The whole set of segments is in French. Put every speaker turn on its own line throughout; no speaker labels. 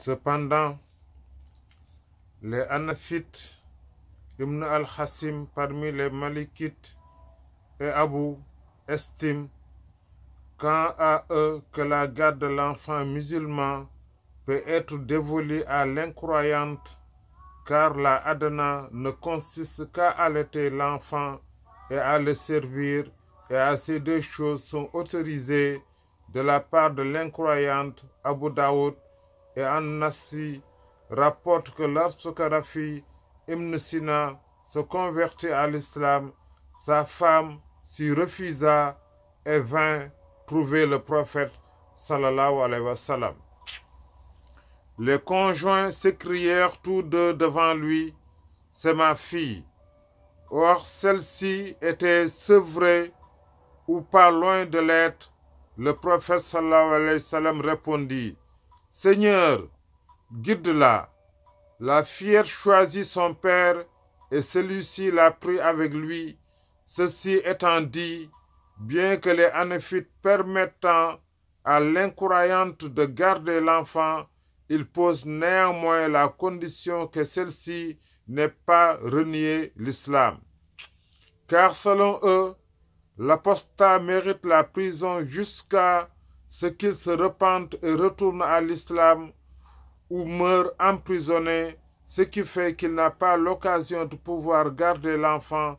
Cependant, les Anafites, Ibn al-Hassim parmi les Malikites et Abu estiment quant à eux que la garde de l'enfant musulman peut être dévolue à l'incroyante car la adana ne consiste qu'à allaiter l'enfant et à le servir et à ces deux choses sont autorisées de la part de l'incroyante Abu Daoud et an nasi rapporte que lorsque Ibn Sina se convertit à l'islam, sa femme s'y refusa et vint trouver le prophète Les conjoints s'écrièrent tous deux devant lui, c'est ma fille. Or celle-ci était sevrée ou pas loin de l'être. Le prophète sallallahu alayhi wa répondit, Seigneur, guide-la. La fière choisit son père et celui-ci l'a pris avec lui. Ceci étant dit, bien que les anéphites permettant à l'incroyante de garder l'enfant, il pose néanmoins la condition que celle-ci n'ait pas renié l'islam. Car selon eux, l'apostat mérite la prison jusqu'à ce qu'il se repente et retourne à l'islam ou meurt emprisonné ce qui fait qu'il n'a pas l'occasion de pouvoir garder l'enfant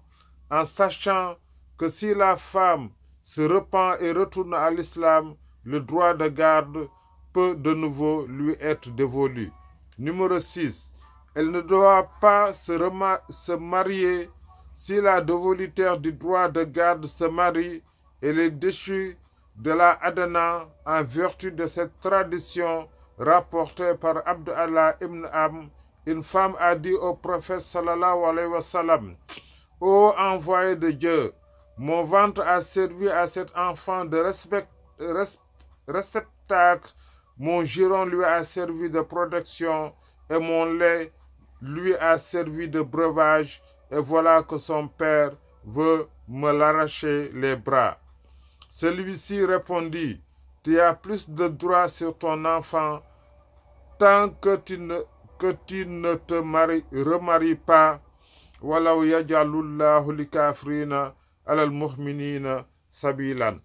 en sachant que si la femme se repent et retourne à l'islam, le droit de garde peut de nouveau lui être dévolu. Numéro 6. Elle ne doit pas se, se marier si la dévolutaire du droit de garde se marie, elle est déchue de la Adana en vertu de cette tradition rapportée par Abd Allah ibn Am, une femme a dit au prophète sallallahu alayhi wa Ô envoyé de Dieu, mon ventre a servi à cet enfant de respect, réceptacle, mon giron lui a servi de protection et mon lait lui a servi de breuvage, et voilà que son père veut me l'arracher les bras. Celui-ci répondit, Tu as plus de droits sur ton enfant tant que tu ne, que tu ne te remaries pas. walaw sabilan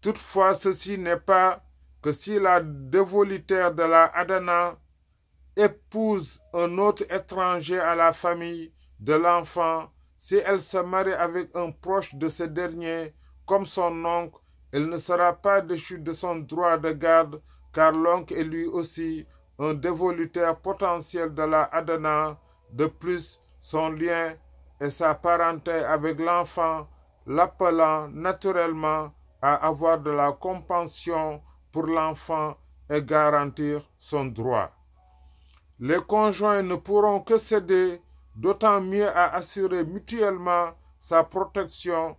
Toutefois, ceci n'est pas que si la dévolitaire de la Adana épouse un autre étranger à la famille, de l'enfant, si elle se marie avec un proche de ce dernier, comme son oncle, elle ne sera pas déchue de son droit de garde, car l'oncle est lui aussi un dévolutaire potentiel de la Adana. De plus, son lien et sa parenté avec l'enfant l'appelant naturellement à avoir de la compassion pour l'enfant et garantir son droit. Les conjoints ne pourront que céder d'autant mieux à assurer mutuellement sa protection,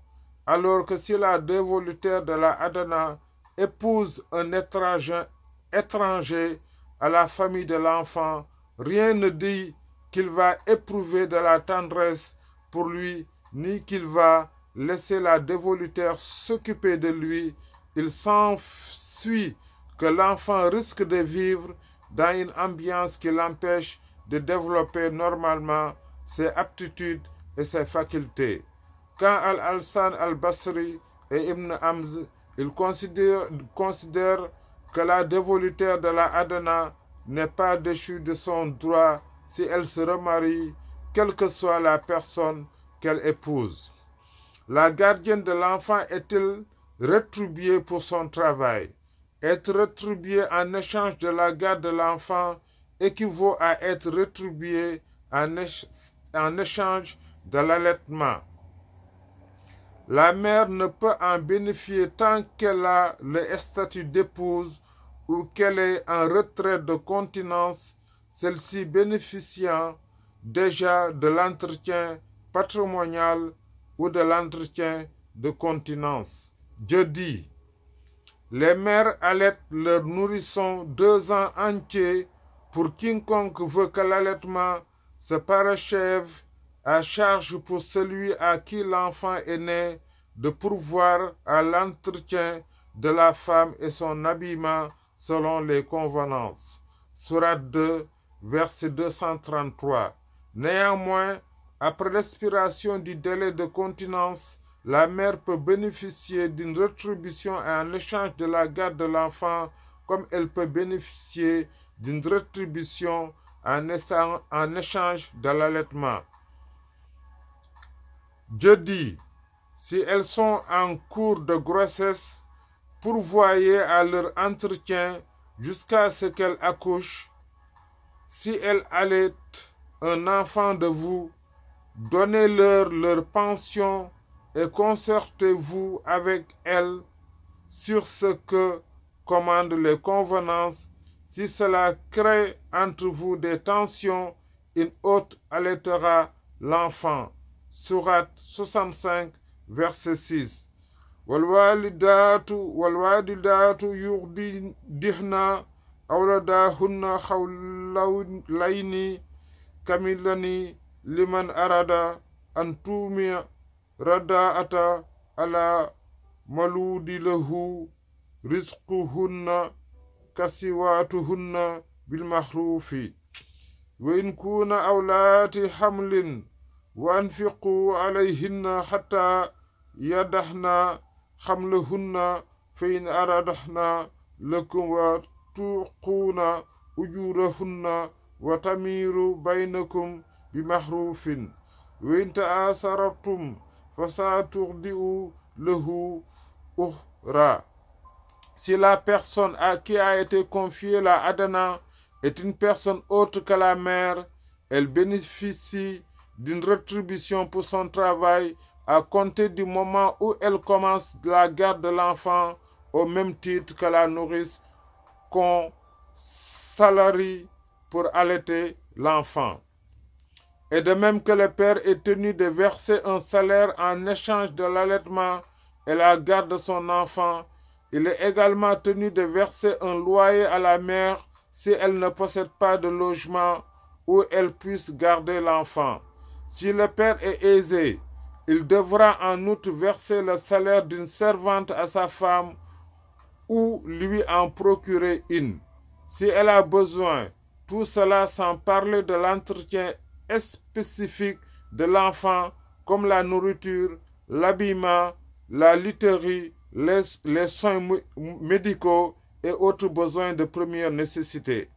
alors que si la dévolutaire de la Adana épouse un étranger, étranger à la famille de l'enfant, rien ne dit qu'il va éprouver de la tendresse pour lui, ni qu'il va laisser la dévolutaire s'occuper de lui. Il suit que l'enfant risque de vivre dans une ambiance qui l'empêche de développer normalement ses aptitudes et ses facultés. Quand Al-Hassan al-Basri et Ibn Hamz, ils considèrent, que la dévolutaire de la Adana n'est pas déchue de son droit si elle se remarie, quelle que soit la personne qu'elle épouse. La gardienne de l'enfant est-elle rétribuée pour son travail Être rétribuée en échange de la garde de l'enfant équivaut à être rétribuée en échange en échange de l'allaitement. La mère ne peut en bénéficier tant qu'elle a le statut d'épouse ou qu'elle est en retrait de continence, celle-ci bénéficiant déjà de l'entretien patrimonial ou de l'entretien de continence. Je dis, les mères allaitent leurs nourrissons deux ans entiers pour quiconque veut que l'allaitement se parachève à charge pour celui à qui l'enfant est né de pourvoir à l'entretien de la femme et son habillement selon les convenances. Surat 2, verset 233. Néanmoins, après l'expiration du délai de continence, la mère peut bénéficier d'une rétribution en échange de la garde de l'enfant comme elle peut bénéficier d'une rétribution en, échange de l'allaitement. Je dis, si elles sont en cours de grossesse, pourvoyez à leur entretien jusqu'à ce qu'elles accouchent. Si elles allaitent un enfant de vous, donnez-leur leur pension et concertez-vous avec elles sur ce que commandent les convenances si cela crée entre vous des tensions, une hôte allaitera l'enfant. Surat 65, verset 6. Walwalidatu walwalidatu hunna awladahunna laini kamilani liman arada antumi rada'ata ala maludi lahu rizquhunna كسواتهن بالمحروف وإن كون أولات حمل وأنفقوا عليهن حتى يدحن حملهن فإن أردحن لكم وتوقون أجورهن وتمير بينكم بمحروف وإن تآثرتم فساتغدئوا له أخرى si la personne à qui a été confiée la Adana est une personne autre que la mère, elle bénéficie d'une rétribution pour son travail à compter du moment où elle commence la garde de l'enfant au même titre que la nourrice qu'on salarie pour allaiter l'enfant. Et de même que le père est tenu de verser un salaire en échange de l'allaitement et la garde de son enfant, il est également tenu de verser un loyer à la mère si elle ne possède pas de logement où elle puisse garder l'enfant. Si le père est aisé, il devra en outre verser le salaire d'une servante à sa femme ou lui en procurer une, si elle a besoin, tout cela sans parler de l'entretien spécifique de l'enfant, comme la nourriture, l'habillement, la literie, les, soins médicaux et autres besoins de première nécessité.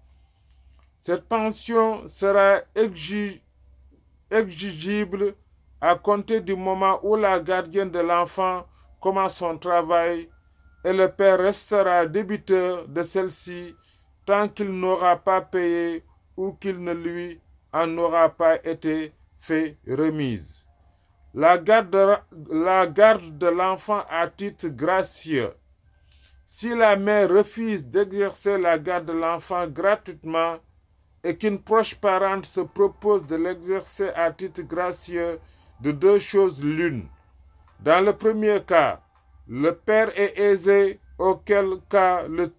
Cette pension sera exigible à compter du moment où la gardienne de l'enfant commence son travail et le père restera débiteur de celle-ci tant qu'il n'aura pas payé ou qu'il ne lui en aura pas été fait remise. La garde, de, l'enfant à titre gracieux. Si la mère refuse d'exercer la garde de l'enfant gratuitement et qu'une proche parente se propose de l'exercer à titre gracieux, de deux choses l'une. Dans le premier cas, le père est aisé, auquel cas le,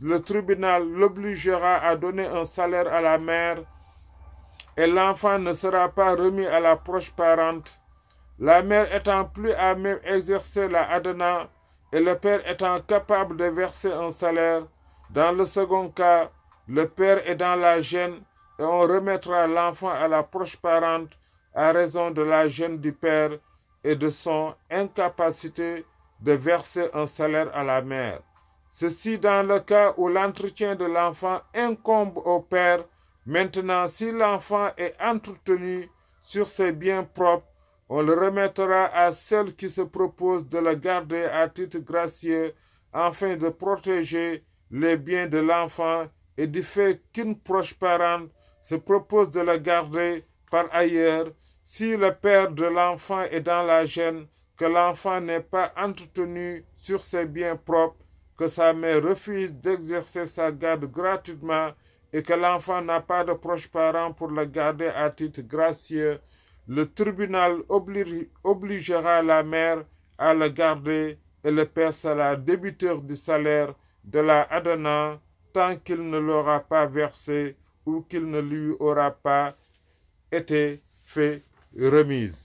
le tribunal l'obligera à donner un salaire à la mère et l'enfant ne sera pas remis à la proche parente la mère étant plus à même exercer la adena et le père étant capable de verser un salaire. Dans le second cas, le père est dans la gêne et on remettra l'enfant à la proche parente à raison de la gêne du père et de son incapacité de verser un salaire à la mère. Ceci dans le cas où l'entretien de l'enfant incombe au père. Maintenant, si l'enfant est entretenu sur ses biens propres, on le remettra à celle qui se propose de le garder à titre gracieux afin de protéger les biens de l'enfant et du fait qu'une proche parente se propose de le garder par ailleurs si le père de l'enfant est dans la gêne que l'enfant n'est pas entretenu sur ses biens propres, que sa mère refuse d'exercer sa garde gratuitement et que l'enfant n'a pas de proche parent pour le garder à titre gracieux, le tribunal obligera la mère à le garder et le père sera débiteur du salaire de la Adana tant qu'il ne l'aura pas versé ou qu'il ne lui aura pas été fait remise.